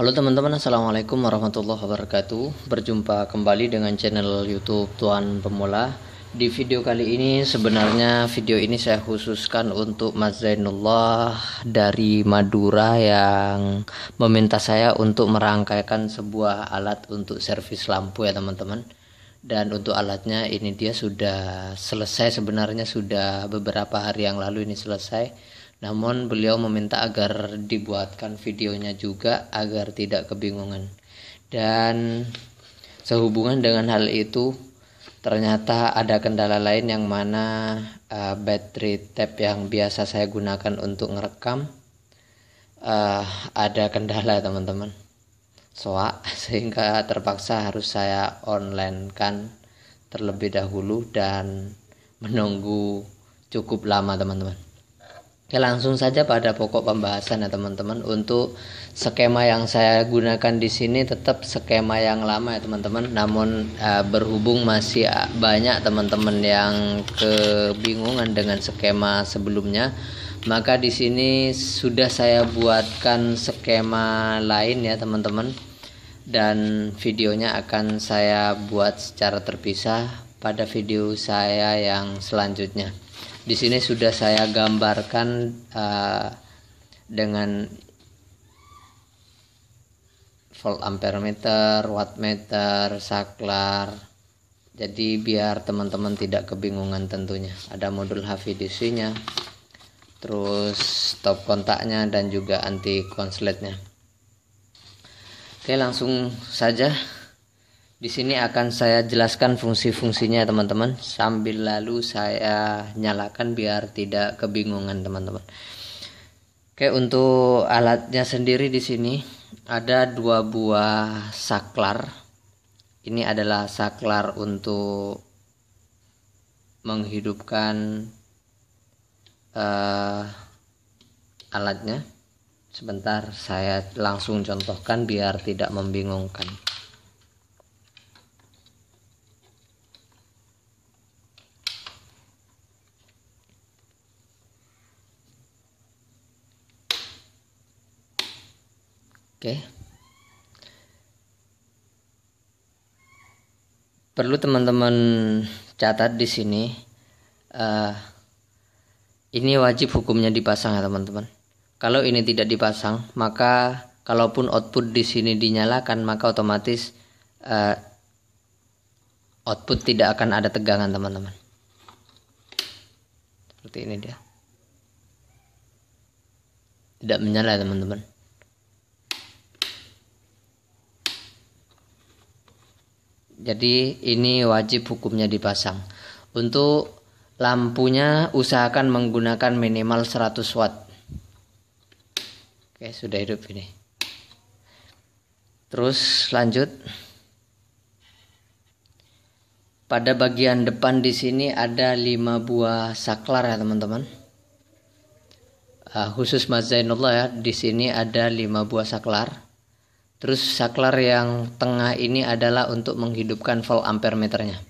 Halo teman-teman, Assalamualaikum warahmatullahi wabarakatuh Berjumpa kembali dengan channel youtube Tuan Pemula Di video kali ini sebenarnya video ini saya khususkan untuk Mas Zainullah dari Madura yang meminta saya untuk merangkaikan sebuah alat untuk servis lampu ya teman-teman dan untuk alatnya ini dia sudah selesai sebenarnya sudah beberapa hari yang lalu ini selesai namun beliau meminta agar dibuatkan videonya juga agar tidak kebingungan. Dan sehubungan dengan hal itu ternyata ada kendala lain yang mana uh, battery tab yang biasa saya gunakan untuk ngerekam uh, ada kendala teman-teman soak sehingga terpaksa harus saya online kan terlebih dahulu dan menunggu cukup lama teman-teman Oke, ya, langsung saja pada pokok pembahasan ya teman-teman untuk skema yang saya gunakan di sini tetap skema yang lama ya teman-teman namun eh, berhubung masih banyak teman-teman yang kebingungan dengan skema sebelumnya maka di sini sudah saya buatkan skema lain ya teman-teman dan videonya akan saya buat secara terpisah pada video saya yang selanjutnya di sini sudah saya gambarkan uh, dengan volt ampere meter, watt meter, saklar. Jadi biar teman-teman tidak kebingungan tentunya. Ada modul HVDC-nya, terus stop kontaknya dan juga anti konsletnya. Oke, langsung saja di sini akan saya jelaskan fungsi-fungsinya teman-teman sambil lalu saya nyalakan biar tidak kebingungan teman-teman. Oke, untuk alatnya sendiri di sini ada dua buah saklar. Ini adalah saklar untuk menghidupkan uh, alatnya. Sebentar saya langsung contohkan biar tidak membingungkan. Oke. Perlu teman-teman catat di sini uh, ini wajib hukumnya dipasang ya teman-teman. Kalau ini tidak dipasang, maka kalaupun output di sini dinyalakan, maka otomatis uh, output tidak akan ada tegangan teman-teman. Seperti ini dia. Tidak menyala teman-teman. Jadi ini wajib hukumnya dipasang. Untuk lampunya usahakan menggunakan minimal 100 watt. Oke, sudah hidup ini. Terus lanjut. Pada bagian depan di sini ada 5 buah saklar ya, teman-teman. Ah, khusus Mas Zainullah ya, di sini ada 5 buah saklar Terus saklar yang tengah ini adalah untuk menghidupkan volt ampere meternya.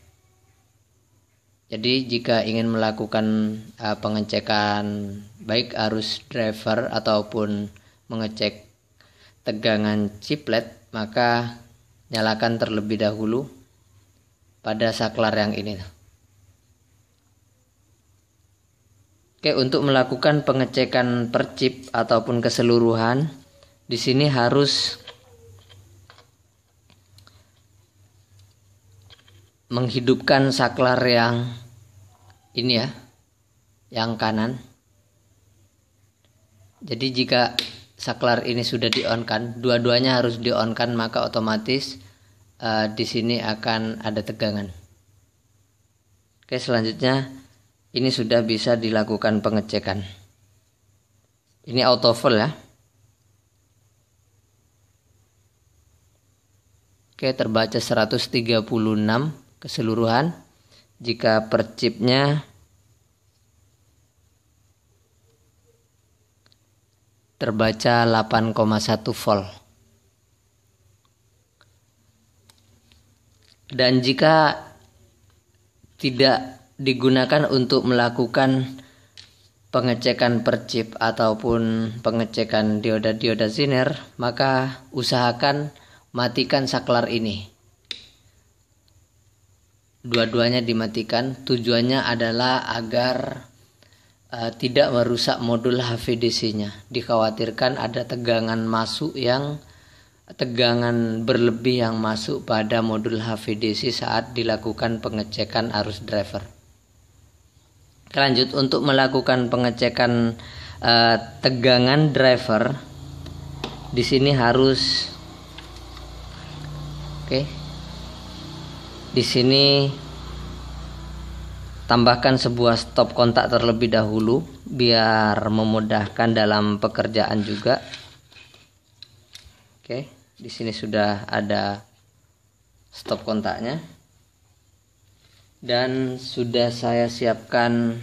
Jadi jika ingin melakukan uh, pengecekan baik arus driver ataupun mengecek tegangan chiplet, maka nyalakan terlebih dahulu pada saklar yang ini. Oke, untuk melakukan pengecekan per chip ataupun keseluruhan, di sini harus menghidupkan saklar yang ini ya, yang kanan. Jadi jika saklar ini sudah di-on-kan, dua-duanya harus di-on-kan maka otomatis uh, di sini akan ada tegangan. Oke, selanjutnya ini sudah bisa dilakukan pengecekan. Ini auto full ya. Oke, terbaca 136 keseluruhan jika per chipnya terbaca 8,1 volt. Dan jika tidak digunakan untuk melakukan pengecekan per chip ataupun pengecekan dioda-dioda zener, maka usahakan matikan saklar ini dua-duanya dimatikan tujuannya adalah agar uh, tidak merusak modul HVDC-nya dikhawatirkan ada tegangan masuk yang tegangan berlebih yang masuk pada modul HVDC saat dilakukan pengecekan arus driver lanjut untuk melakukan pengecekan uh, tegangan driver di sini harus oke okay, di sini tambahkan sebuah stop kontak terlebih dahulu biar memudahkan dalam pekerjaan juga. Oke, di sini sudah ada stop kontaknya. Dan sudah saya siapkan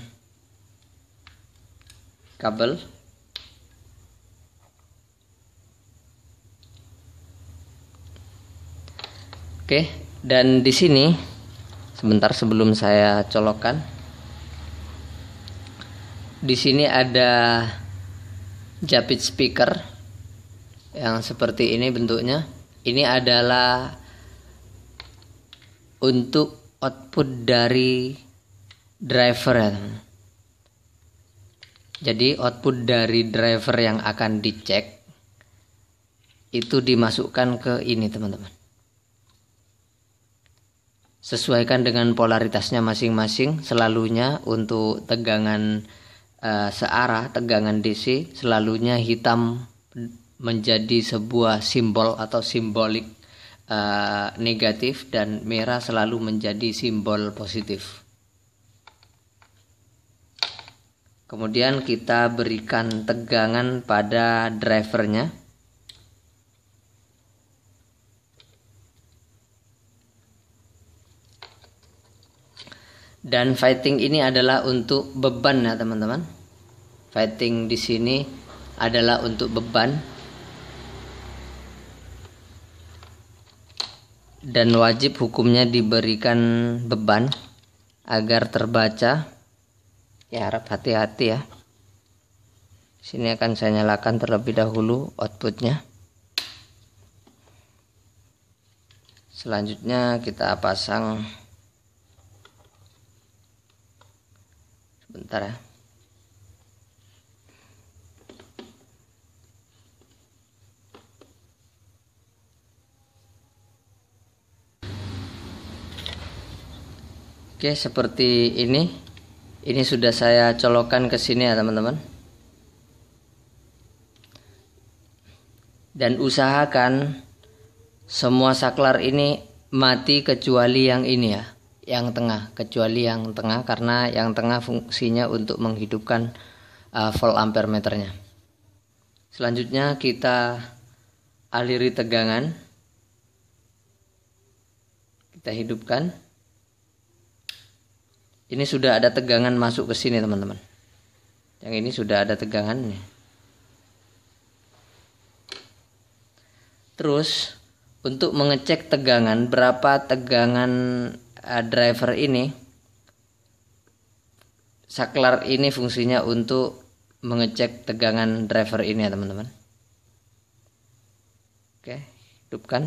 kabel Oke, dan di sini sebentar sebelum saya colokan, di sini ada japit speaker yang seperti ini bentuknya. Ini adalah untuk output dari driver ya. Jadi output dari driver yang akan dicek itu dimasukkan ke ini teman-teman sesuaikan dengan polaritasnya masing-masing selalunya untuk tegangan uh, searah tegangan DC selalunya hitam menjadi sebuah simbol atau simbolik uh, negatif dan merah selalu menjadi simbol positif kemudian kita berikan tegangan pada drivernya Dan fighting ini adalah untuk beban ya teman-teman. Fighting di sini adalah untuk beban. Dan wajib hukumnya diberikan beban agar terbaca. Ya harap hati-hati ya. Sini akan saya nyalakan terlebih dahulu outputnya. Selanjutnya kita pasang Bentar ya Oke, seperti ini. Ini sudah saya colokan ke sini ya, teman-teman. Dan usahakan semua saklar ini mati kecuali yang ini ya yang tengah kecuali yang tengah karena yang tengah fungsinya untuk menghidupkan uh, eh, volt ampere meternya. Selanjutnya kita aliri tegangan. Kita hidupkan. Ini sudah ada tegangan masuk ke sini teman-teman. Yang ini sudah ada tegangan nih. Terus untuk mengecek tegangan berapa tegangan uh, driver ini saklar ini fungsinya untuk mengecek tegangan driver ini ya teman-teman oke hidupkan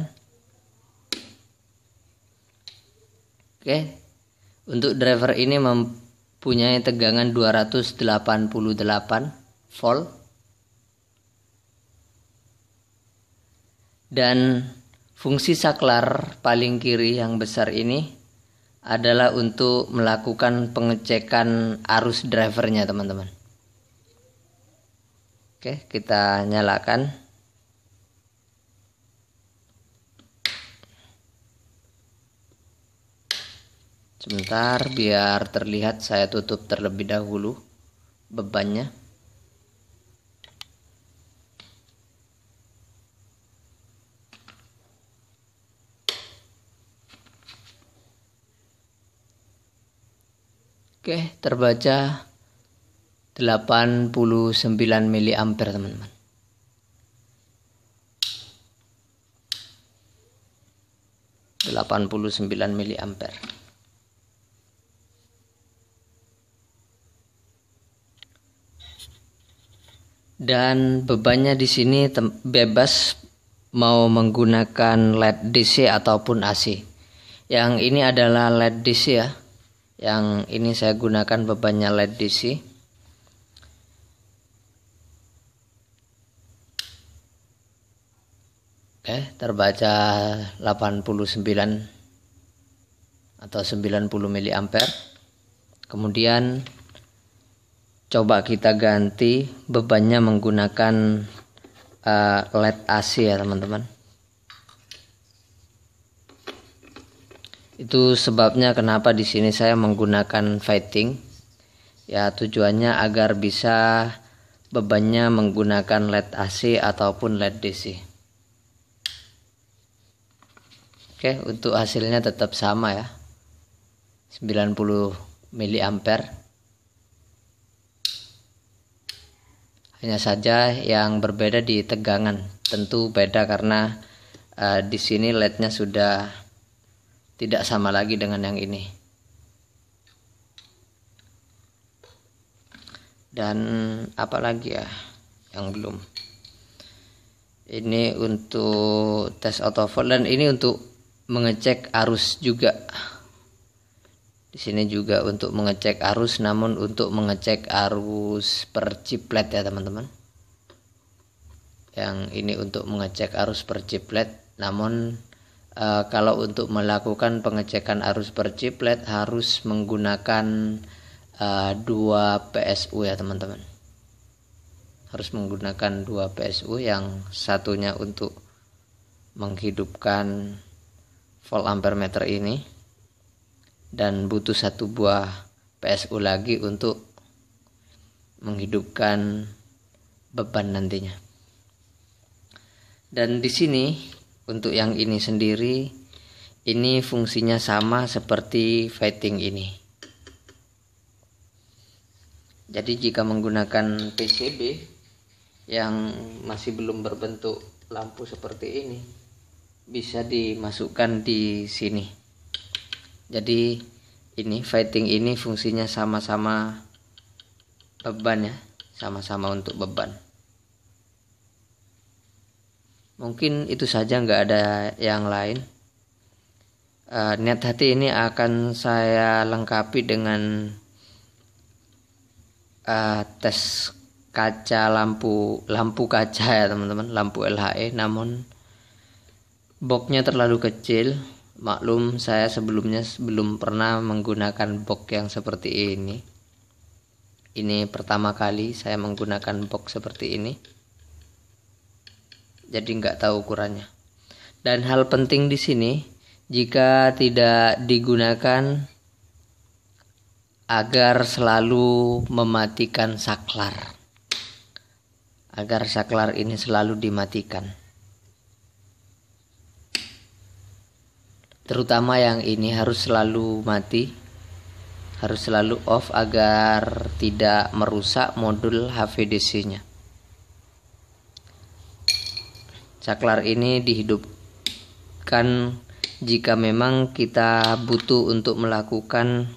oke untuk driver ini mempunyai tegangan 288 volt dan fungsi saklar paling kiri yang besar ini adalah untuk melakukan pengecekan arus drivernya teman-teman oke kita nyalakan sebentar biar terlihat saya tutup terlebih dahulu bebannya Oke, terbaca 89 ampere teman-teman. Delapan puluh sembilan mili ampere Dan bebannya di sini bebas mau menggunakan LED DC ataupun AC. Yang ini adalah LED DC ya yang ini saya gunakan bebannya LED DC Oke, terbaca 89 atau 90 mA. Kemudian coba kita ganti bebannya menggunakan uh, LED AC ya, teman-teman. Itu sebabnya kenapa di sini saya menggunakan fighting. Ya, tujuannya agar bisa bebannya menggunakan LED AC ataupun LED DC. Oke, untuk hasilnya tetap sama ya. 90 mA. Hanya saja yang berbeda di tegangan. Tentu beda karena uh, di sini LED-nya sudah tidak sama lagi dengan yang ini. Dan apalagi ya yang belum. Ini untuk tes autofold dan ini untuk mengecek arus juga. Di sini juga untuk mengecek arus namun untuk mengecek arus per chiplet ya teman-teman. Yang ini untuk mengecek arus per chiplet namun e, kalau untuk melakukan pengecekan arus per perciplet harus menggunakan e, eh, 2 PSU ya teman-teman harus menggunakan 2 PSU yang satunya untuk menghidupkan volt ampere meter ini dan butuh satu buah PSU lagi untuk menghidupkan beban nantinya dan di sini untuk yang ini sendiri, ini fungsinya sama seperti fighting ini. Jadi jika menggunakan PCB yang masih belum berbentuk lampu seperti ini, bisa dimasukkan di sini. Jadi ini fighting ini fungsinya sama-sama beban ya, sama-sama untuk beban mungkin itu saja nggak ada yang lain uh, niat hati ini akan saya lengkapi dengan uh, tes kaca lampu lampu kaca ya teman-teman lampu LHE namun boxnya terlalu kecil maklum saya sebelumnya belum pernah menggunakan box yang seperti ini ini pertama kali saya menggunakan box seperti ini jadi nggak tahu ukurannya. Dan hal penting di sini, jika tidak digunakan agar selalu mematikan saklar. Agar saklar ini selalu dimatikan. Terutama yang ini harus selalu mati, harus selalu off agar tidak merusak modul HVDC-nya. Saklar ini dihidupkan jika memang kita butuh untuk melakukan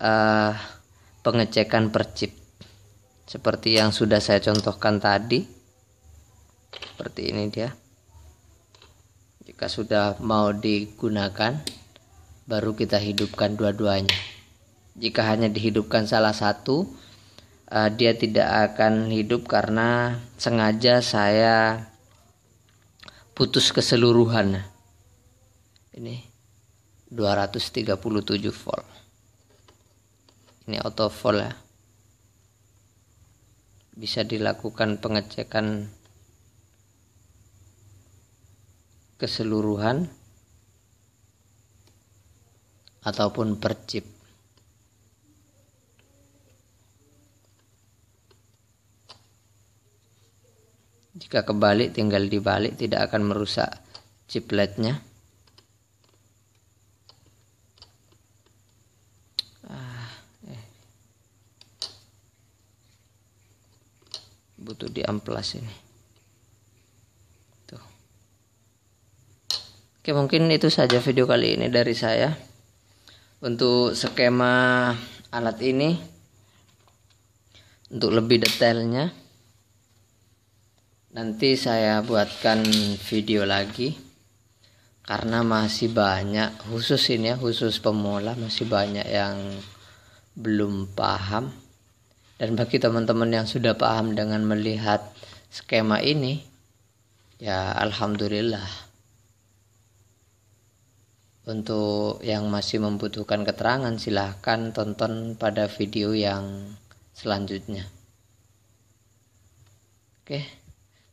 uh, pengecekan percip seperti yang sudah saya contohkan tadi seperti ini dia jika sudah mau digunakan baru kita hidupkan dua-duanya jika hanya dihidupkan salah satu uh, dia tidak akan hidup karena sengaja saya putus keseluruhan. Ini 237 volt. Ini auto volt ya. Bisa dilakukan pengecekan keseluruhan ataupun per Jika kebalik tinggal dibalik tidak akan merusak chipletnya. Ah, eh. butuh di amplas ini. Tuh. Oke, mungkin itu saja video kali ini dari saya. Untuk skema alat ini untuk lebih detailnya nanti saya buatkan video lagi karena masih banyak khusus ini ya khusus pemula masih banyak yang belum paham dan bagi teman-teman yang sudah paham dengan melihat skema ini ya alhamdulillah untuk yang masih membutuhkan keterangan silahkan tonton pada video yang selanjutnya oke okay.